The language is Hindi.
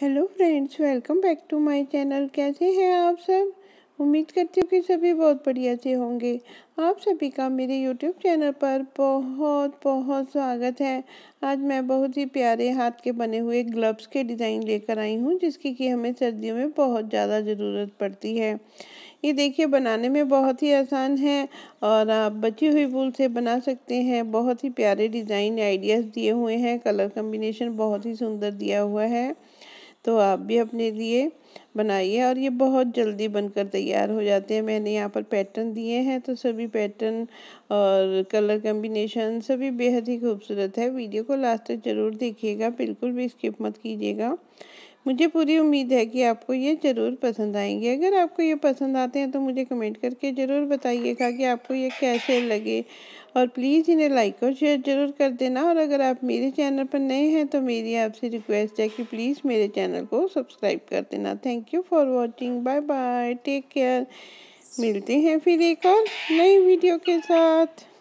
hello friends welcome back to my channel कैसे हैं आप सब उम्मीद करती हूँ कि सभी बहुत बढ़िया से होंगे आप सभी का मेरे यूट्यूब चैनल पर बहुत बहुत स्वागत है आज मैं बहुत ही प्यारे हाथ के बने हुए ग्लव्स के डिज़ाइन लेकर आई हूँ जिसकी कि हमें सर्दियों में बहुत ज़्यादा ज़रूरत पड़ती है ये देखिए बनाने में बहुत ही आसान है और आप बची हुई वूल से बना सकते हैं बहुत ही प्यारे डिज़ाइन आइडियाज़ दिए हुए हैं कलर कम्बिनेशन बहुत ही सुंदर दिया हुआ है तो आप भी अपने लिए बनाइए और ये बहुत जल्दी बनकर तैयार हो जाते हैं मैंने यहाँ पर पैटर्न दिए हैं तो सभी पैटर्न और कलर कम्बिनेशन सभी बेहद ही खूबसूरत है वीडियो को लास्ट तक ज़रूर देखिएगा बिल्कुल भी स्किप मत कीजिएगा मुझे पूरी उम्मीद है कि आपको ये ज़रूर पसंद आएंगे अगर आपको ये पसंद आते हैं तो मुझे कमेंट करके ज़रूर बताइएगा कि आपको ये कैसे लगे और प्लीज़ इन्हें लाइक और शेयर ज़रूर कर देना और अगर आप मेरे चैनल पर नए हैं तो मेरी आपसे रिक्वेस्ट है कि प्लीज़ मेरे चैनल को सब्सक्राइब कर देना thank you for watching bye bye take care मिलते हैं फिर एक और नई वीडियो के साथ